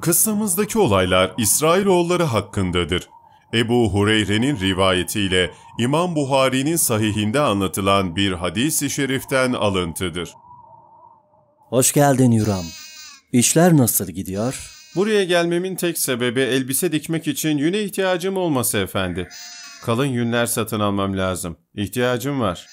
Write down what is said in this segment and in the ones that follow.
Kıssamızdaki olaylar İsrailoğulları hakkındadır. Ebu Hureyre'nin rivayetiyle İmam Buhari'nin sahihinde anlatılan bir hadis-i şeriften alıntıdır. Hoş geldin Yuram. İşler nasıl gidiyor? Buraya gelmemin tek sebebi elbise dikmek için yüne ihtiyacım olması efendi. Kalın yünler satın almam lazım. İhtiyacım var.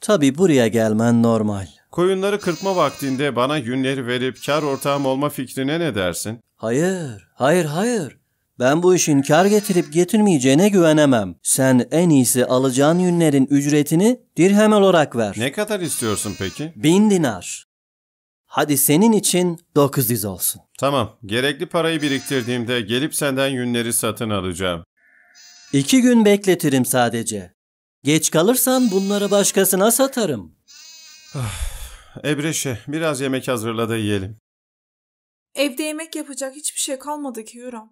Tabi buraya gelmen normal. Koyunları kırpma vaktinde bana yünleri verip kar ortağım olma fikrine ne dersin? Hayır, hayır, hayır. Ben bu işin kar getirip getirmeyeceğine güvenemem. Sen en iyisi alacağın yünlerin ücretini dirhem olarak ver. Ne kadar istiyorsun peki? Bin dinar. Hadi senin için 900 olsun. Tamam, gerekli parayı biriktirdiğimde gelip senden yünleri satın alacağım. İki gün bekletirim sadece. Geç kalırsan bunları başkasına satarım. Ah, Ebreş'e biraz yemek hazırla da yiyelim. Evde yemek yapacak hiçbir şey kalmadı ki Hürrem.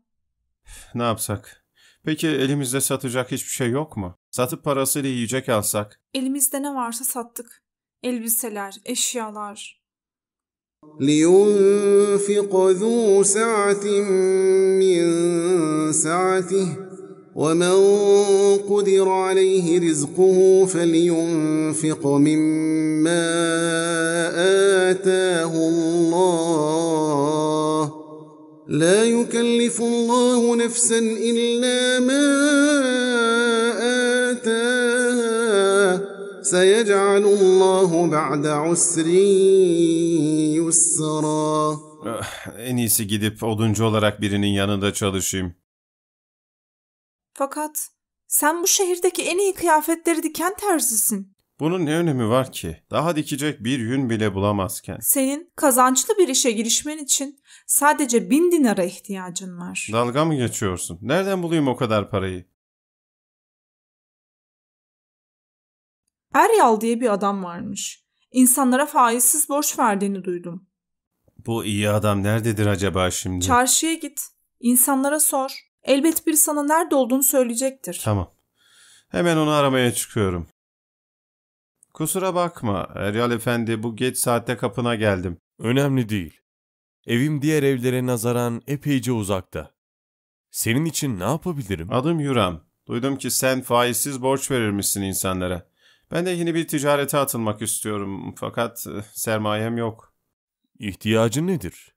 Ne yapsak? Peki elimizde satacak hiçbir şey yok mu? Satıp parasıyla yiyecek alsak. Elimizde ne varsa sattık. Elbiseler, eşyalar. لِيُنْفِقَ ذُو سَعَةٍ مِّنْ سَعَتِهِ ومن قدر عليه رزقه فلينفق مما آتاه الله لا يكلف الله نفسا إلا ما آتاها سيجعل الله بعد عسر يسرا أه، en iyisi gidip oduncu olarak birinin yanında çalışayım. Fakat sen bu şehirdeki en iyi kıyafetleri diken terzisin. Bunun ne önemi var ki? Daha dikecek bir yün bile bulamazken. Senin kazançlı bir işe girişmen için sadece bin dinara ihtiyacın var. Dalga mı geçiyorsun? Nereden bulayım o kadar parayı? Eryal diye bir adam varmış. İnsanlara faizsiz borç verdiğini duydum. Bu iyi adam nerededir acaba şimdi? Çarşıya git. İnsanlara sor. Elbet biri sana nerede olduğunu söyleyecektir. Tamam. Hemen onu aramaya çıkıyorum. Kusura bakma Eryal Efendi bu geç saatte kapına geldim. Önemli değil. Evim diğer evlere nazaran epeyce uzakta. Senin için ne yapabilirim? Adım Yuram. Duydum ki sen faizsiz borç verirmişsin insanlara. Ben de yeni bir ticarete atılmak istiyorum fakat e, sermayem yok. İhtiyacın nedir?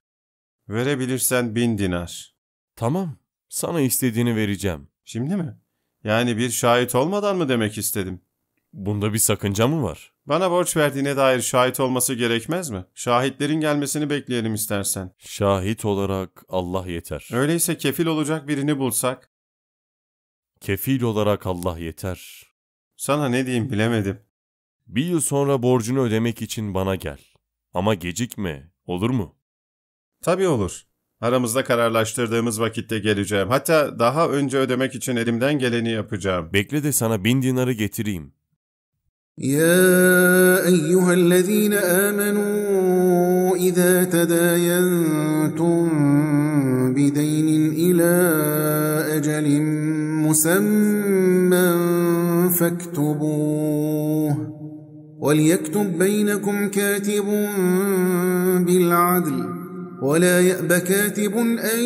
Verebilirsen bin dinar. Tamam. Sana istediğini vereceğim. Şimdi mi? Yani bir şahit olmadan mı demek istedim? Bunda bir sakınca mı var? Bana borç verdiğine dair şahit olması gerekmez mi? Şahitlerin gelmesini bekleyelim istersen. Şahit olarak Allah yeter. Öyleyse kefil olacak birini bulsak. Kefil olarak Allah yeter. Sana ne diyeyim bilemedim. Bir yıl sonra borcunu ödemek için bana gel. Ama gecikme, olur mu? Tabii olur. Aramızda kararlaştırdığımız vakitte geleceğim. Hatta daha önce ödemek için elimden geleni yapacağım. Bekle de sana bin dinarı getireyim. يا أيها الذين آمنوا إذا تداينتم بدين إلى أجل مسمى فاكتبوه وليكتب بينكم كاتب بالعدل ولا يأب كاتب أن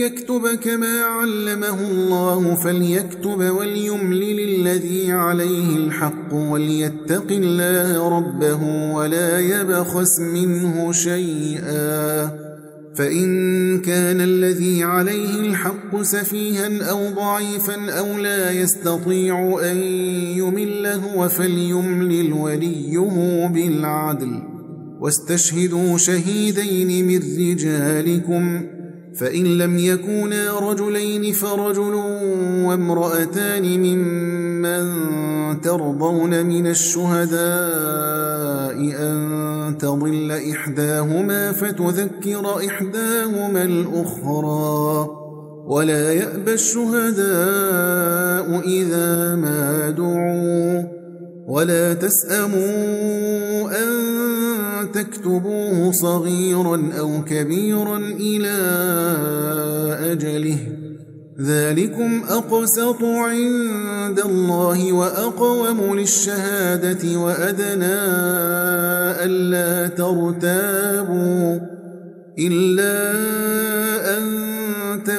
يكتب كما علمه الله فليكتب وليملل الذي عليه الحق وليتق الله ربه ولا يبخس منه شيئا فإن كان الذي عليه الحق سفيها أو ضعيفا أو لا يستطيع أن يمله فليملل وليه بالعدل واستشهدوا شهيدين من رجالكم فإن لم يكونا رجلين فرجل وامرأتان ممن ترضون من الشهداء أن تضل إحداهما فتذكر إحداهما الأخرى ولا يأبى الشهداء إذا ما دعوا ولا تسأموا أن تكتبوه صغيرا أو كبيرا إلى أجله ذلكم أقسط عند الله وأقوم للشهادة وأدنى ألا ترتابوا إلا أن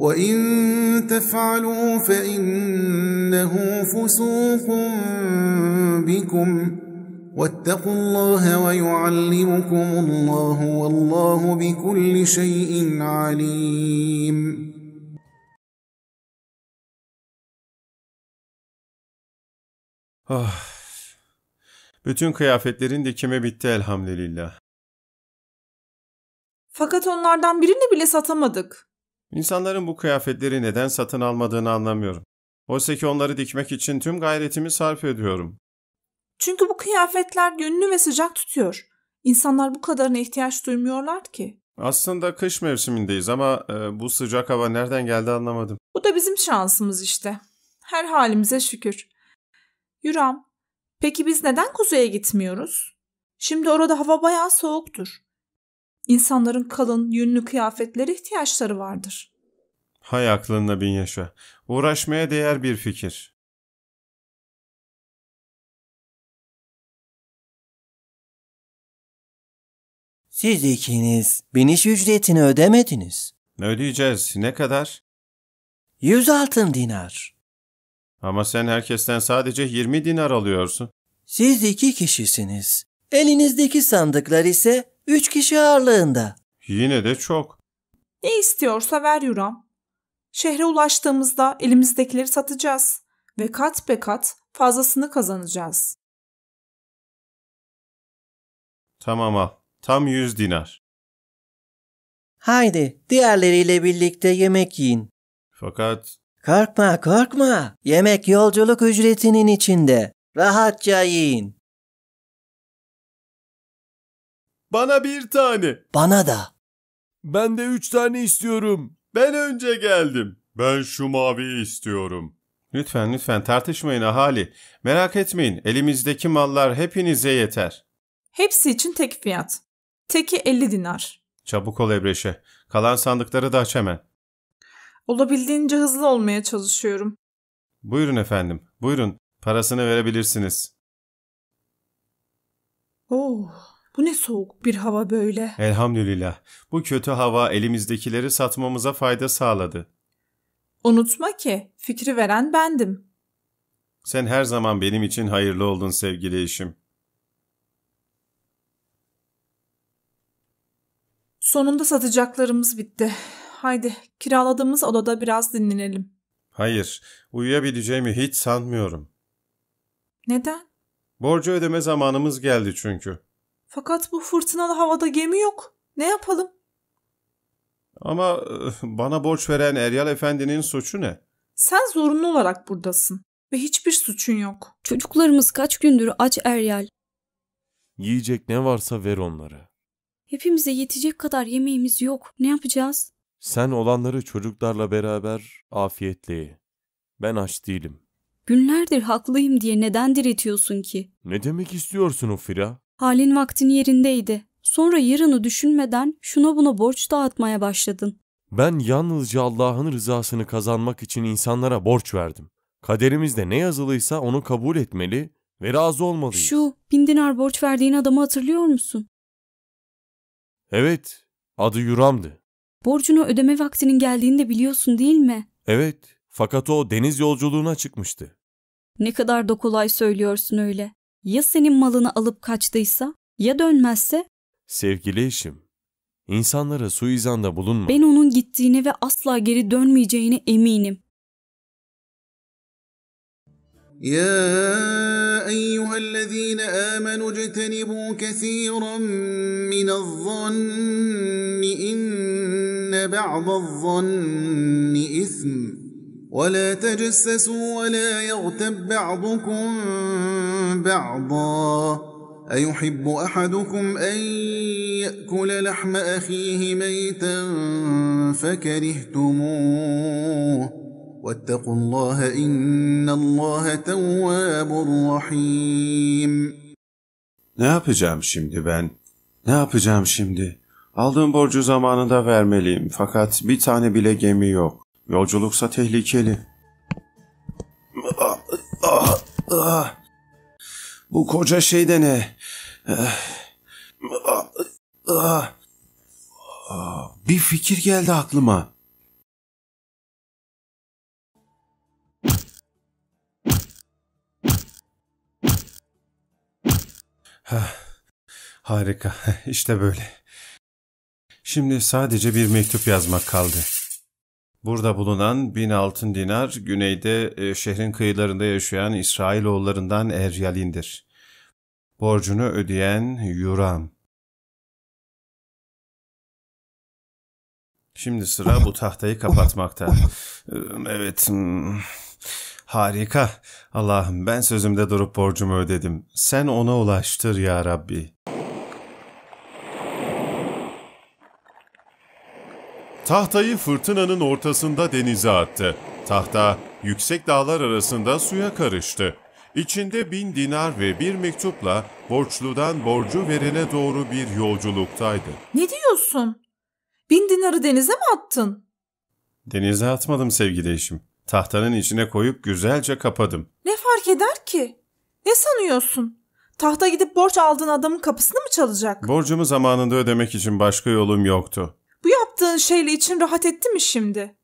وإن تفعلوا فإنه فسوق بكم واتقوا الله ويعلمكم الله والله بكل شيء عليم Ah, bütün kıyafetlerin dikime bitti elhamdülillah. Fakat onlardan birini bile satamadık. İnsanların bu kıyafetleri neden satın almadığını anlamıyorum. Oysa ki onları dikmek için tüm gayretimi sarf ediyorum. Çünkü bu kıyafetler yönünü ve sıcak tutuyor. İnsanlar bu kadarına ihtiyaç duymuyorlar ki. Aslında kış mevsimindeyiz ama e, bu sıcak hava nereden geldi anlamadım. Bu da bizim şansımız işte. Her halimize şükür. Yuram, peki biz neden kuzeye gitmiyoruz? Şimdi orada hava bayağı soğuktur. İnsanların kalın, yünlü kıyafetlere ihtiyaçları vardır. Hay aklında bin yaşa. Uğraşmaya değer bir fikir. Siz ikiniz biniş ücretini ödemediniz. Ödeyeceğiz. Ne kadar? Yüz altın dinar. Ama sen herkesten sadece 20 dinar alıyorsun. Siz iki kişisiniz. Elinizdeki sandıklar ise Üç kişi ağırlığında. Yine de çok. Ne istiyorsa ver Yuram. Şehre ulaştığımızda elimizdekileri satacağız ve kat be kat fazlasını kazanacağız. Tamam al. Tam yüz dinar. Haydi diğerleriyle birlikte yemek yiyin. Fakat Korkma korkma. Yemek yolculuk ücretinin içinde. Rahatça yiyin. Bana bir tane. Bana da. Ben de üç tane istiyorum. Ben önce geldim. Ben şu maviyi istiyorum. Lütfen lütfen tartışmayın ahali. Merak etmeyin elimizdeki mallar hepinize yeter. Hepsi için tek fiyat. Teki 50 dinar. Çabuk ol Ebreşe. Kalan sandıkları da aç hemen. Olabildiğince hızlı olmaya çalışıyorum. Buyurun efendim. Buyurun. Parasını verebilirsiniz. Oh. Bu ne soğuk bir hava böyle. Elhamdülillah. Bu kötü hava elimizdekileri satmamıza fayda sağladı. Unutma ki fikri veren bendim. Sen her zaman benim için hayırlı oldun sevgili eşim. Sonunda satacaklarımız bitti. Haydi kiraladığımız odada biraz dinlenelim. Hayır, uyuyabileceğimi hiç sanmıyorum. Neden? Borcu ödeme zamanımız geldi çünkü. Fakat bu fırtınalı havada gemi yok. Ne yapalım? Ama eh, bana borç veren Eryal Efendi'nin suçu ne? Sen zorunlu olarak buradasın ve hiçbir suçun yok. Çocuklarımız kaç gündür aç Eryal. Yiyecek ne varsa ver onlara. Hepimize yetecek kadar yemeğimiz yok. Ne yapacağız? Sen olanları çocuklarla beraber afiyetle ye. Ben aç değilim. Günlerdir haklıyım diye neden diretiyorsun ki? Ne demek istiyorsun Ufira? Halin vaktin yerindeydi. Sonra yarını düşünmeden şuna buna borç dağıtmaya başladın. Ben yalnızca Allah'ın rızasını kazanmak için insanlara borç verdim. Kaderimizde ne yazılıysa onu kabul etmeli ve razı olmalıyız. Şu bin dinar borç verdiğin adamı hatırlıyor musun? Evet, adı Yuram'dı. Borcunu ödeme vaktinin geldiğini de biliyorsun değil mi? Evet, fakat o deniz yolculuğuna çıkmıştı. Ne kadar da kolay söylüyorsun öyle. Ya senin malını alıp kaçtıysa? Ya dönmezse? Sevgili eşim, insanlara suizanda bulunma. Ben onun gittiğini ve asla geri dönmeyeceğine eminim. يا أيها الذين آمنوا اجتنبوا كثيرا من الظن إن بعض الظن إثم ولا تجسسوا ولا يغتب بعضكم بعضا أيحب أحدكم أن يأكل لحم أخيه ميتا فكرهتموه واتقوا الله إن الله تواب رحيم Ne yapacağım şimdi ben? Ne yapacağım şimdi? Aldığım borcu zamanında vermeliyim fakat bir tane bile gemi yok. Yolculuksa tehlikeli. Ah, ah, ah. Bu koca şey de ne? Ah, ah. bir fikir geldi aklıma. Heh, harika, işte böyle. Şimdi sadece bir mektup yazmak kaldı. Burada bulunan bin altın dinar güneyde e, şehrin kıyılarında yaşayan İsrailoğullarından Eryalin'dir. Borcunu ödeyen Yuram. Şimdi sıra bu tahtayı kapatmakta. Ee, evet. Hmm. Harika. Allah'ım ben sözümde durup borcumu ödedim. Sen ona ulaştır ya Rabbi. Tahtayı fırtınanın ortasında denize attı. Tahta yüksek dağlar arasında suya karıştı. İçinde bin dinar ve bir mektupla borçludan borcu verene doğru bir yolculuktaydı. Ne diyorsun? Bin dinarı denize mi attın? Denize atmadım sevgili eşim. Tahtanın içine koyup güzelce kapadım. Ne fark eder ki? Ne sanıyorsun? Tahta gidip borç aldığın adamın kapısını mı çalacak? Borcumu zamanında ödemek için başka yolum yoktu yaptığın şeyle için rahat etti mi şimdi?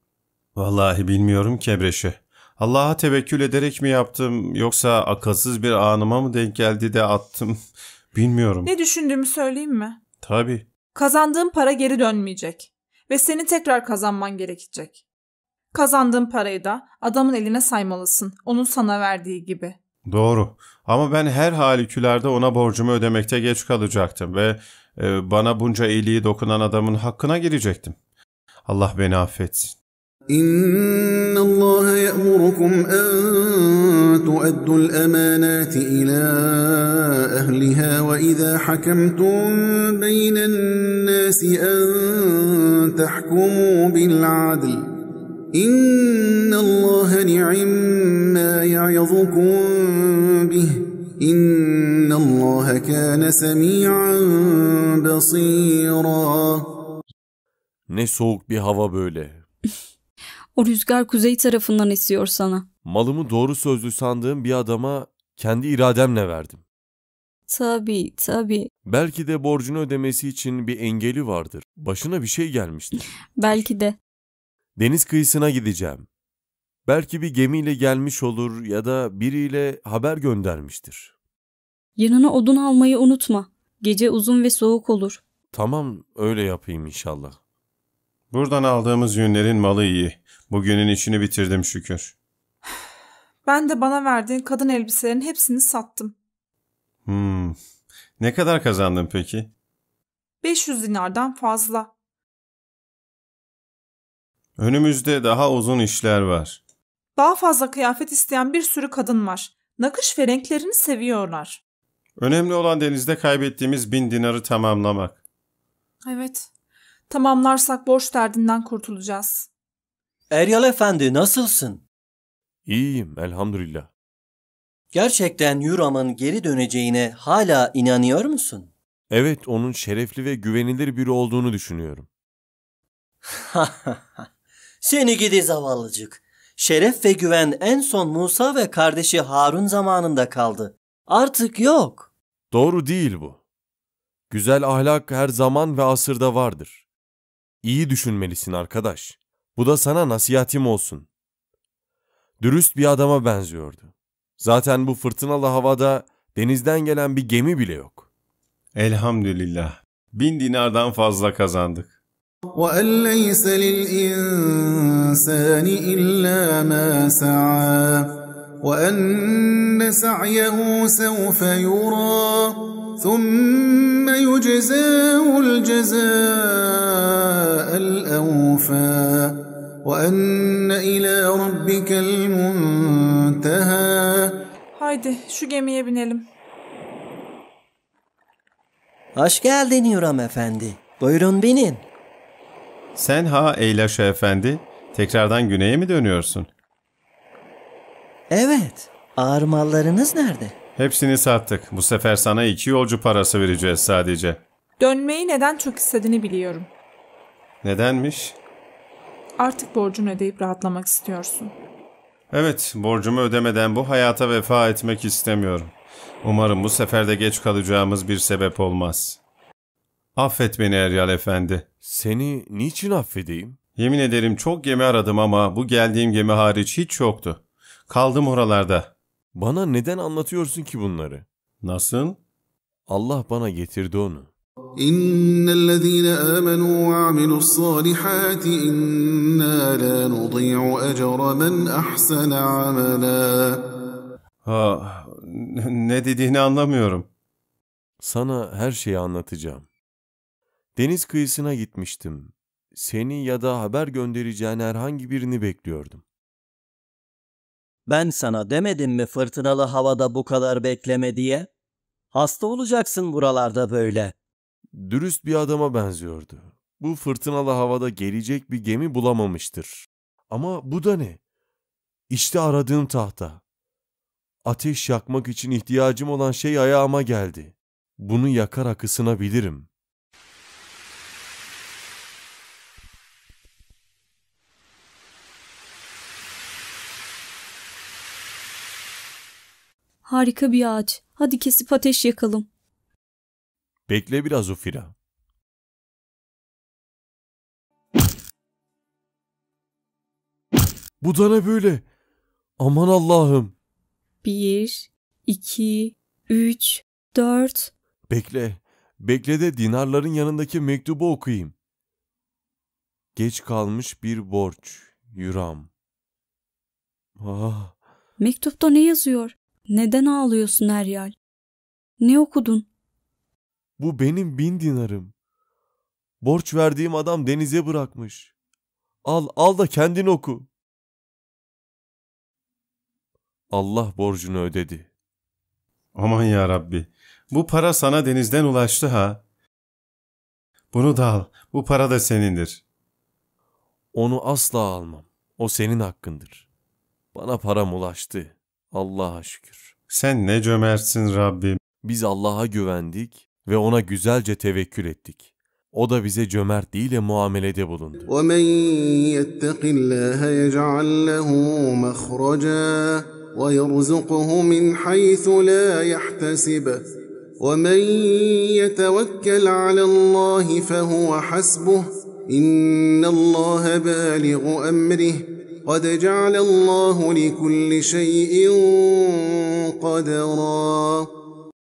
Vallahi bilmiyorum Kebreşe. Allah'a tevekkül ederek mi yaptım yoksa akılsız bir anıma mı denk geldi de attım bilmiyorum. Ne düşündüğümü söyleyeyim mi? Tabii. Kazandığın para geri dönmeyecek ve seni tekrar kazanman gerekecek. Kazandığın parayı da adamın eline saymalısın onun sana verdiği gibi. Doğru ama ben her halükülerde ona borcumu ödemekte geç kalacaktım ve bana bunca iyiliği dokunan adamın hakkına girecektim. Allah beni affetsin. İnna Allah ya'murukum en tu'addu al-amanati ila ahliha ve iza hakamtum beyne'n nasi en tahkumu bil adl. İnna Allah ni'ma ya'zukum bihi إن الله كان سميعا Ne soğuk bir hava böyle. o rüzgar kuzey tarafından esiyor sana. Malımı doğru sözlü sandığım bir adama kendi irademle verdim. Tabii tabii. Belki de borcunu ödemesi için bir engeli vardır. Başına bir şey gelmiştir. Belki de. Deniz kıyısına gideceğim. Belki bir gemiyle gelmiş olur ya da biriyle haber göndermiştir. Yanına odun almayı unutma. Gece uzun ve soğuk olur. Tamam öyle yapayım inşallah. Buradan aldığımız yünlerin malı iyi. Bugünün işini bitirdim şükür. Ben de bana verdiğin kadın elbiselerin hepsini sattım. Hmm. Ne kadar kazandın peki? 500 dinardan fazla. Önümüzde daha uzun işler var. Daha fazla kıyafet isteyen bir sürü kadın var. Nakış ve renklerini seviyorlar. Önemli olan denizde kaybettiğimiz bin dinarı tamamlamak. Evet. Tamamlarsak borç derdinden kurtulacağız. Eryal Efendi nasılsın? İyiyim elhamdülillah. Gerçekten Yuram'ın geri döneceğine hala inanıyor musun? Evet onun şerefli ve güvenilir biri olduğunu düşünüyorum. Seni gidi zavallıcık. Şeref ve güven en son Musa ve kardeşi Harun zamanında kaldı. Artık yok. Doğru değil bu. Güzel ahlak her zaman ve asırda vardır. İyi düşünmelisin arkadaş. Bu da sana nasihatim olsun. Dürüst bir adama benziyordu. Zaten bu fırtınalı havada denizden gelen bir gemi bile yok. Elhamdülillah. Bin dinardan fazla kazandık. وأن ليس للإنسان إلا ما سعى وأن سعيه سوف يرى ثم يجزاه الجزاء الأوفى وأن إلى ربك المنتهى Haydi şu gemiye binelim. Hoş geldin Yuram Efendi. Buyurun binin. Sen ha Eylaşa Efendi, tekrardan güneye mi dönüyorsun? Evet, ağır mallarınız nerede? Hepsini sattık. Bu sefer sana iki yolcu parası vereceğiz sadece. Dönmeyi neden çok istediğini biliyorum. Nedenmiş? Artık borcunu ödeyip rahatlamak istiyorsun. Evet, borcumu ödemeden bu hayata vefa etmek istemiyorum. Umarım bu sefer de geç kalacağımız bir sebep olmaz.'' Affet beni Eryal Efendi. Seni niçin affedeyim? Yemin ederim çok gemi aradım ama bu geldiğim gemi hariç hiç yoktu. Kaldım oralarda. Bana neden anlatıyorsun ki bunları? Nasıl? Allah bana getirdi onu. اِنَّ الَّذ۪ينَ آمَنُوا وَعَمِلُوا الصَّالِحَاتِ اِنَّا لَا نُضِيعُ اَجَرَ مَنْ اَحْسَنَ عَمَلًا Ha, ne dediğini anlamıyorum. Sana her şeyi anlatacağım. Deniz kıyısına gitmiştim. Seni ya da haber göndereceğin herhangi birini bekliyordum. Ben sana demedim mi fırtınalı havada bu kadar bekleme diye? Hasta olacaksın buralarda böyle. Dürüst bir adama benziyordu. Bu fırtınalı havada gelecek bir gemi bulamamıştır. Ama bu da ne? İşte aradığım tahta. Ateş yakmak için ihtiyacım olan şey ayağıma geldi. Bunu yakar akısına bilirim. Harika bir ağaç. Hadi kesip ateş yakalım. Bekle biraz Ufira. Bu da ne böyle? Aman Allah'ım. Bir, iki, üç, dört. Bekle. Bekle de dinarların yanındaki mektubu okuyayım. Geç kalmış bir borç. Yuram. Ah. Mektupta ne yazıyor? Neden ağlıyorsun Eryal? Ne okudun? Bu benim bin dinarım. Borç verdiğim adam denize bırakmış. Al, al da kendin oku. Allah borcunu ödedi. Aman ya Rabbi. Bu para sana denizden ulaştı ha. Bunu da al. Bu para da senindir. Onu asla almam. O senin hakkındır. Bana param ulaştı. Allah'a şükür. Sen ne cömertsin Rabbim. Biz Allah'a güvendik ve ona güzelce tevekkül ettik. O da bize cömert cömertliğiyle muamelede bulundu. وَمَنْ يَتَّقِ اللّٰهَ يَجْعَلْ لَهُ مَخْرَجًا وَيَرْزُقْهُ مِنْ حَيْثُ لَا يَحْتَسِبَ وَمَنْ يَتَوَكَّلْ عَلَى اللّٰهِ فَهُوَ حَسْبُهُ اِنَّ اللّٰهَ بَالِغُ أَمْرِهِ قد جعل الله لكل شيء قدرا